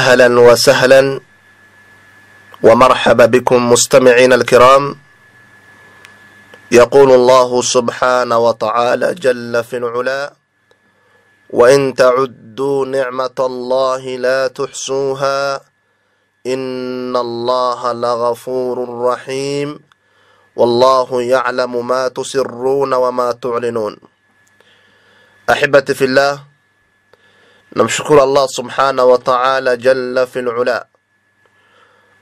أهلا وسهلا ومرحبا بكم مستمعين الكرام يقول الله سبحانه وتعالى جل في العلا وإن تعدوا نعمة الله لا تحصوها إن الله لغفور رحيم والله يعلم ما تسرون وما تعلنون أحبتي في الله Namshukuru Allah subhana wa ta'ala jalla fil ula.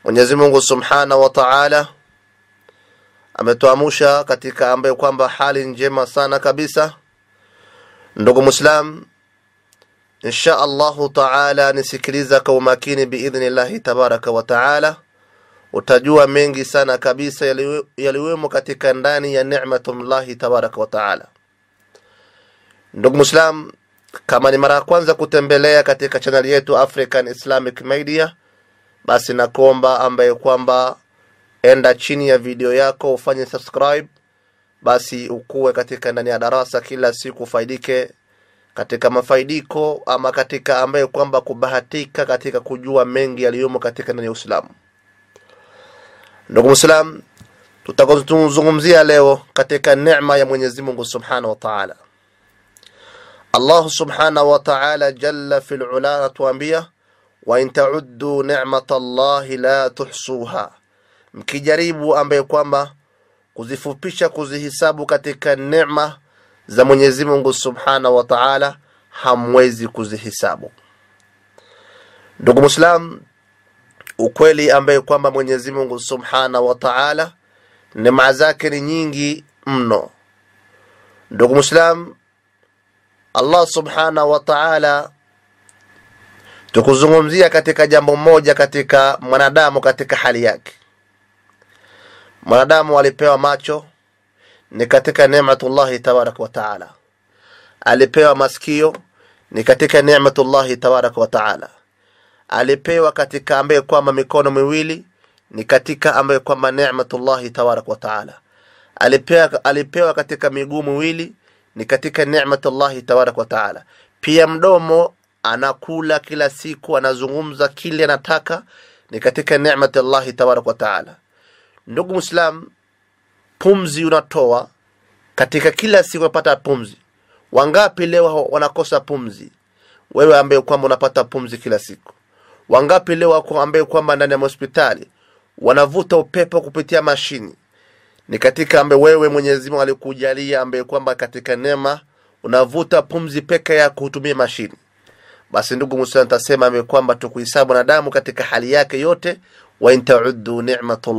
Mwenyezi Mungu subhana wa ta'ala ametuamusha katika ambayo kwamba hali njema sana kabisa. Ndugu mwislam insha Allahu ta'ala nisikiliza kwa umakini llahi tabaraka wa ta'ala, utajua mengi sana kabisa yaliwemo katika ndani ya llahi tabaraka wa ta'ala. Ndugu mwislam kama ni mara ya kwanza kutembelea katika chanel yetu African Islamic Media, basi nakuomba ambaye kwamba enda chini ya video yako ufanye subscribe, basi ukuwe katika ndani ya darasa kila siku, ufaidike katika mafaidiko ama katika ambaye kwamba kubahatika katika kujua mengi yaliyomo katika ndani ya Uislamu. Ndugu Muislam, tutakozungumzia leo katika nema ya Mwenyezi Mungu Subhanahu wa Ta'ala. Allah subhanahu wa ta'ala jalla fil ula anatuambia wa in ta'uddu ni'matallahi la tuhsuha, mkijaribu ambaye kwamba kuzifupisha kuzihisabu katika neema za Mwenyezi Mungu subhanahu wa ta'ala hamwezi kuzihisabu. Ndugu mwislam ukweli ambaye kwamba Mwenyezi Mungu subhanahu wa ta'ala neema zake ni nyingi mno. Ndugu Muislam, Allah subhana wa ta'ala tukuzungumzia katika jambo moja katika mwanadamu katika hali yake mwanadamu alipewa macho ni katika nematullahi tabaraka wa taala alipewa masikio ni katika nematullahi tabaraka wa taala alipewa katika ambaye kwamba mikono miwili ni katika ambaye kwamba neematullahi tabaraka wa taala alipewa, alipewa katika miguu miwili ni katika neematullahi tabaraka wa taala. Pia mdomo anakula kila siku, anazungumza kile anataka, ni katika neematullahi tabaraka wa taala. Ndugu mwislam pumzi unatoa katika kila siku, unapata pumzi. Wangapi leo wanakosa pumzi? Wewe ambaye kwamba unapata pumzi kila siku, wangapi leo ambaye kwamba ndani ya hospitali wanavuta upepo kupitia mashini ni katika ambe wewe Mwenyezi Mungu alikujalia, ambaye kwamba katika neema unavuta pumzi peke yako, hutumie mashini. Basi ndugu Muislamu, tasema ambe kwamba tukuhesabu mwanadamu katika hali yake yote, wa in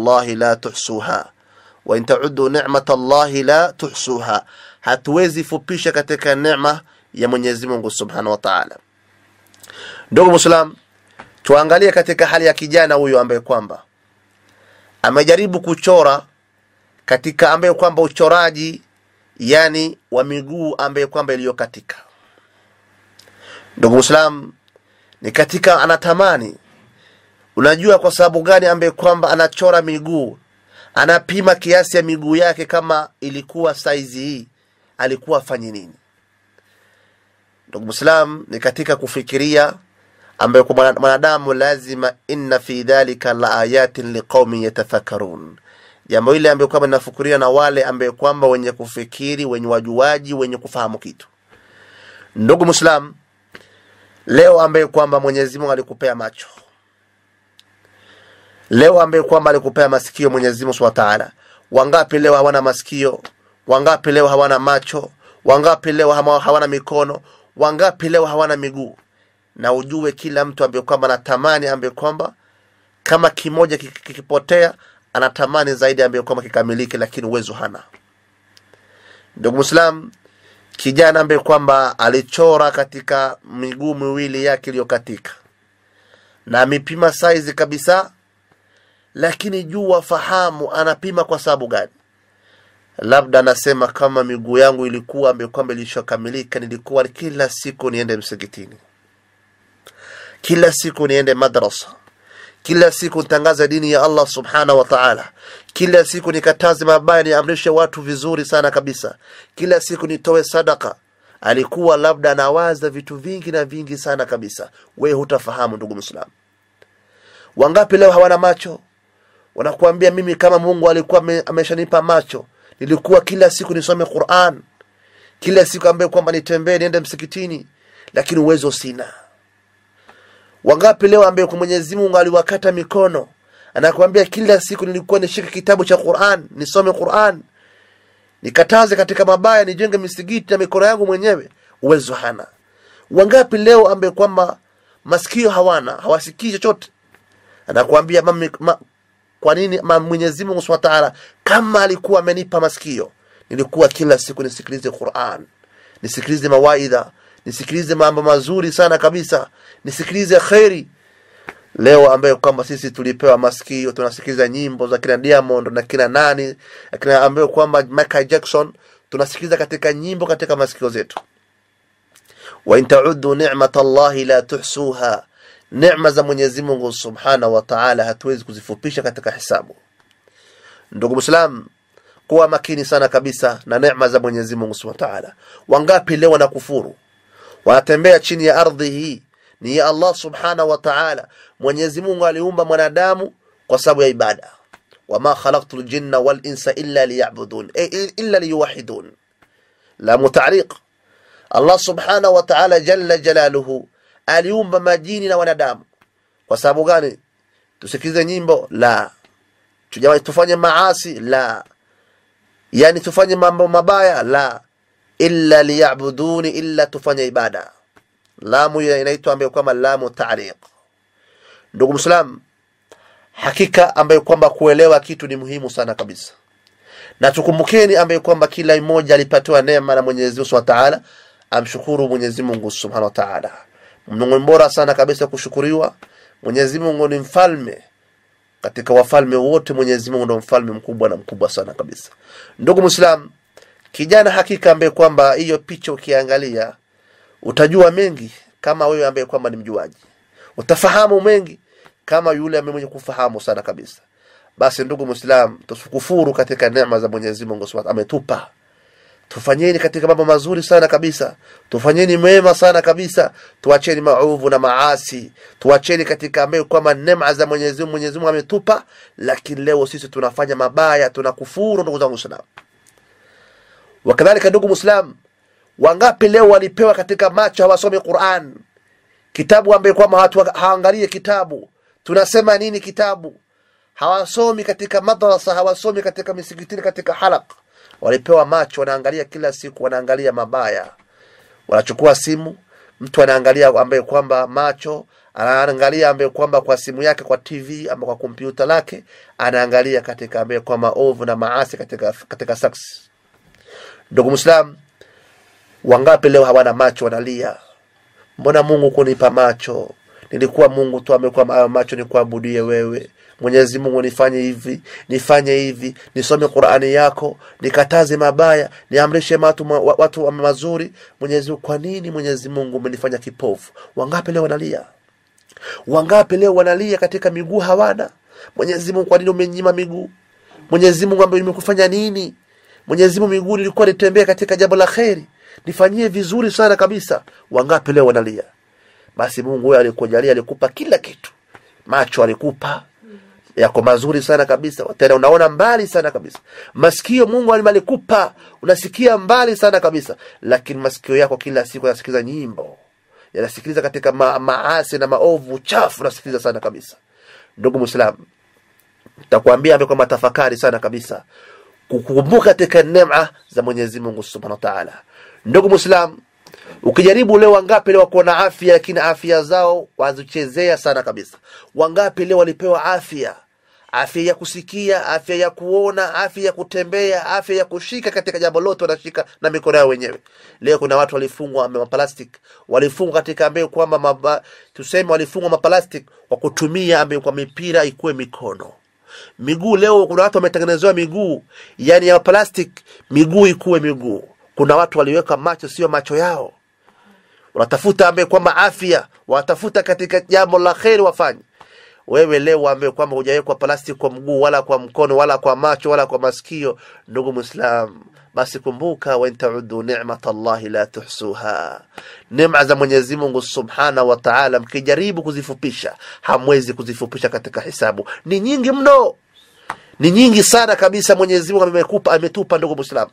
llahi la tuhsuha, wa in taudu la tuhsuha, hatuwezi fupisha katika nema ya Mwenyezi Mungu Subhanahu wa Ta'ala. Ndugu Muislamu, tuangalie katika hali ya kijana huyo ambaye kwamba amejaribu kuchora katika ambayo kwamba uchoraji yani wa miguu ambayo kwamba iliyokatika. Ndugu Muislam, ni katika anatamani, unajua kwa sababu gani ambaye kwamba anachora miguu, anapima kiasi ya miguu yake, kama ilikuwa saizi hii, alikuwa afanye nini? Ndugu mwislam ni katika kufikiria ambayo kwa mwanadamu lazima, inna fi dhalika la ayatin liqaumin yatafakarun jambo ile ambayo kwamba linafukuria na wale ambayo kwamba wenye kufikiri wenye wajuaji wenye kufahamu kitu ndugu mwislamu leo ambaye kwamba mwenyezi mungu alikupea macho leo ambaye kwamba alikupea masikio mwenyezi mungu subhanahu taala wangapi leo hawana masikio wangapi leo hawana macho wangapi leo hawana mikono wangapi leo hawana miguu na ujue kila mtu ambaye kwamba anatamani ambaye kwamba kama kimoja kikipotea anatamani zaidi ambaye kwamba kikamilike, lakini uwezo hana. Ndugu Muislam, kijana ambaye kwamba alichora katika miguu miwili yake iliyokatika na amepima saizi kabisa, lakini jua fahamu anapima kwa sababu gani? Labda anasema kama miguu yangu ilikuwa ambaye kwamba ilishakamilika, nilikuwa kila siku niende msikitini, kila siku niende madrasa kila siku nitangaza dini ya Allah subhana wa ta'ala kila siku nikataze mabaya niamrishe watu vizuri sana kabisa kila siku nitoe sadaka alikuwa labda anawaza vitu vingi na vingi sana kabisa we hutafahamu ndugu muislamu wangapi leo hawana macho wanakuambia mimi kama Mungu alikuwa ameshanipa macho nilikuwa kila siku nisome Qur'an kila siku ambaye kwamba nitembee niende msikitini lakini uwezo sina Wangapi leo ambaye kwa Mwenyezi Mungu aliwakata mikono? Anakuambia kila siku nilikuwa nishika kitabu cha Qur'an, nisome Qur'an. Nikataze katika mabaya, nijenge misigiti na mikono yangu mwenyewe. Uwezo hana. Wangapi leo ambaye kwamba masikio hawana, hawasikii chochote? Anakuambia ma, kwa nini Mwenyezi Mungu Subhanahu Ta'ala kama alikuwa amenipa masikio, nilikuwa kila siku nisikilize Qur'an, nisikilize mawaidha nisikilize mambo mazuri sana kabisa nisikilize kheri leo ambayo kwamba sisi tulipewa masikio tunasikiliza nyimbo za kina diamond na kina nani akina ambayo kwamba michael jackson tunasikiliza katika nyimbo katika masikio zetu wain taudu nimat llahi la tuhsuha nema za mwenyezi mungu subhanahu wa taala hatuwezi kuzifupisha katika hisabu ndugu mwislamu kuwa makini sana kabisa na nema za mwenyezi mungu subhanahu wa wangapi leo wanakufuru wanatembea chini ya ardhi hii ni ya Allah subhanahu wa ta'ala Mwenyezi Mungu aliumba mwanadamu kwa sababu ya ibada wama khalaqtul jinna wal insa illa liya'budun e, illa liyuwahidun la mutariq Allah subhanahu wa ta'ala jalla jalaluhu aliumba majini na wanadamu kwa sababu gani tusikize nyimbo la tujawahi tufanye maasi la yani tufanye mambo mabaya la illa liyabuduni, illa tufanye ibada. Lamu inaitwa ambayo kwamba lamu taaliq. Ndugu Muislam, hakika ambayo kwamba kuelewa kitu ni muhimu sana kabisa, na tukumbukeni ambayo kwamba kila mmoja alipatiwa neema na Mwenyezi Mungu Taala, amshukuru Mwenyezi Mungu Subhanahu wa Taala. Mungu mbora sana kabisa kushukuriwa. Mwenyezi Mungu ni mfalme katika wafalme wote. Mwenyezi Mungu ndo mfalme mkubwa na mkubwa sana kabisa. Ndugu Muislam, kijana hakika ambaye kwamba hiyo picha ukiangalia utajua mengi kama wewe ambaye kwamba ni mjuaji, utafahamu mengi kama yule ambaye mwenye kufahamu sana kabisa. Basi ndugu Muislam, tusukufuru katika neema za Mwenyezi Mungu Subhanahu ametupa. Tufanyeni katika mambo mazuri sana kabisa, tufanyeni mema sana kabisa, tuacheni maovu na maasi, tuacheni katika ambayo kwamba neema za Mwenyezi Mungu Mwenyezi Mungu ametupa, lakini leo sisi tunafanya mabaya, tunakufuru ndugu zangu Islam. Wakadhalika ndugu Muislam, wangapi leo walipewa katika macho hawasomi Qur'an kitabu, ambaye kwamba watu haangalie kitabu, tunasema nini kitabu, hawasomi katika madrasa, hawasomi katika misikitini, katika halaq. Walipewa macho, wanaangalia kila siku, wanaangalia mabaya, wanachukua simu, mtu anaangalia ambaye kwamba macho anaangalia ambaye kwamba kwa simu yake kwa TV ama kwa kompyuta lake anaangalia katika ambaye kwa maovu na maasi katika, katika saksi Ndugu Muislamu, wangapi leo hawana macho, wanalia, mbona Mungu kunipa macho? Nilikuwa Mungu tu amekuwa macho nikuabudie wewe Mwenyezi Mungu, nifanye hivi nifanye hivi, nisome Qur'ani yako, nikataze mabaya, niamrishe watu watu mazuri. Mwenyezi kwa nini Mwenyezi Mungu umenifanya kipofu? Wangapi leo wanalia, wangapi leo wanalia katika miguu hawana. Mwenyezi Mungu, kwa nini umenyima miguu? Mwenyezi Mungu ambaye nimekufanya nini? Mwenyezi Mungu mbinguni lilikuwa litembea katika jambo la kheri, nifanyie vizuri sana kabisa. Wangapi leo wanalia? Basi Mungu wewe alikujalia, alikupa kila kitu, macho alikupa yako mazuri sana kabisa, tena unaona mbali sana kabisa. Masikio Mungu alikupa, unasikia mbali sana kabisa, lakini masikio yako kila siku yanasikiliza nyimbo, yanasikiliza katika ma maasi na maovu chafu, unasikiliza sana kabisa. Ndugu Muislamu, nitakwambia kwamba tafakari sana kabisa kukumbuka katika nema za Mwenyezi Mungu Subhanahu wa Ta'ala. Ndugu Muislam, ukijaribu leo, wangapi leo wako na afya lakini afya zao wazichezea sana kabisa? Wangapi leo walipewa afya, afya ya kusikia, afya ya kuona, afya ya kutembea, afya ya kushika katika jambo lote, wanashika na mikono yao wenyewe. Leo kuna watu walifungwa maplastic, walifungwa katika ambayo kwamba tuseme, walifungwa maplastic kwa kutumia ambayo kwa mipira ikuwe mikono Miguu leo kuna watu wametengenezewa miguu yani ya plastic, miguu ikuwe miguu. Kuna watu waliweka macho sio macho yao, wanatafuta ambaye kwamba afya, watafuta katika jambo la kheri wafanye wewe leo ambaye kwamba hujawekwa plastic kwa mguu wala kwa mkono wala kwa macho wala kwa masikio, ndugu Muislam, basi kumbuka, wa intaudu ni'mat la tuhsuha, nema za Mwenyezi Mungu Subhanahu wa Ta'ala, mkijaribu kuzifupisha hamwezi kuzifupisha katika hisabu, ni nyingi mno, ni nyingi sana kabisa. Mwenyezi Mungu amekupa ametupa, ndugu Muislam.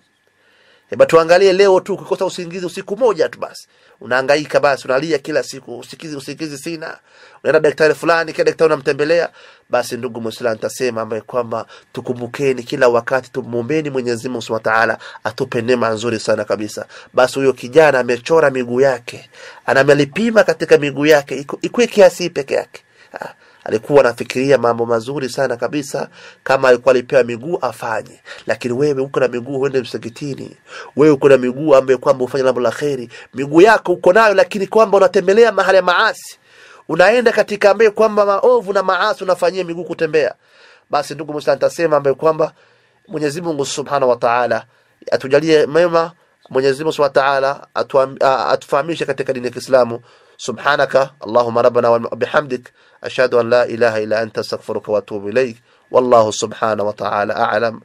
Heba tuangalie leo tu, ukikosa usingizi usiku moja tu basi unahangaika, basi unalia kila siku, usikizi usikizi sina, unaenda daktari fulani, kila daktari unamtembelea. Basi ndugu Muislamu, tasema ambaye kwamba tukumbukeni kila wakati, tumuombeeni Mwenyezi Mungu Subhanahu wa Ta'ala atupe neema nzuri sana kabisa. Basi huyo kijana amechora miguu yake, anamelipima katika miguu yake, ikwe kiasi peke yake ha. Ah, alikuwa anafikiria mambo mazuri sana kabisa. Kama alikuwa alipewa miguu afanye, lakini wewe uko na miguu uende msikitini, wewe uko na miguu ambaye kwamba ufanye jambo la kheri, miguu yako uko nayo, lakini kwamba unatembelea mahali ya maasi, unaenda katika ambaye kwamba maovu na maasi, unafanyia miguu kutembea. Basi ndugu Muislamu, nitasema ambaye kwamba Mwenyezi Mungu Subhanahu wataala atujalie mema. Mwenyezi Mungu Subhanahu wataala atufahamishe katika dini ya Kiislamu. سبحانك اللهم ربنا وبحمدك أشهد أن لا إله إلا أنت استغفرك وأتوب إليك والله سبحانه وتعالى ta'ala كما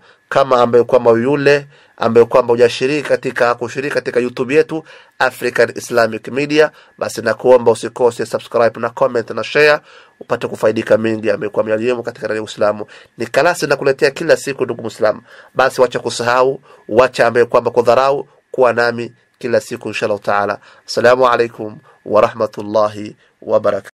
kama ambaye kwamba yule ambaye kwamba hujashiriki katika kushiriki katika YouTube yetu African Islamic Media basi na kuomba usikose subscribe na comment na share upate kufaidika mengi amekuwa yaliyomo katika ndani ya Uislamu ni kalasi na kuletea kila siku ndugu Muislamu basi wacha kusahau wacha ambaye kwamba kudharau kuwa nami kila siku inshallah taala assalamu alaikum ورحمة الله وبركاته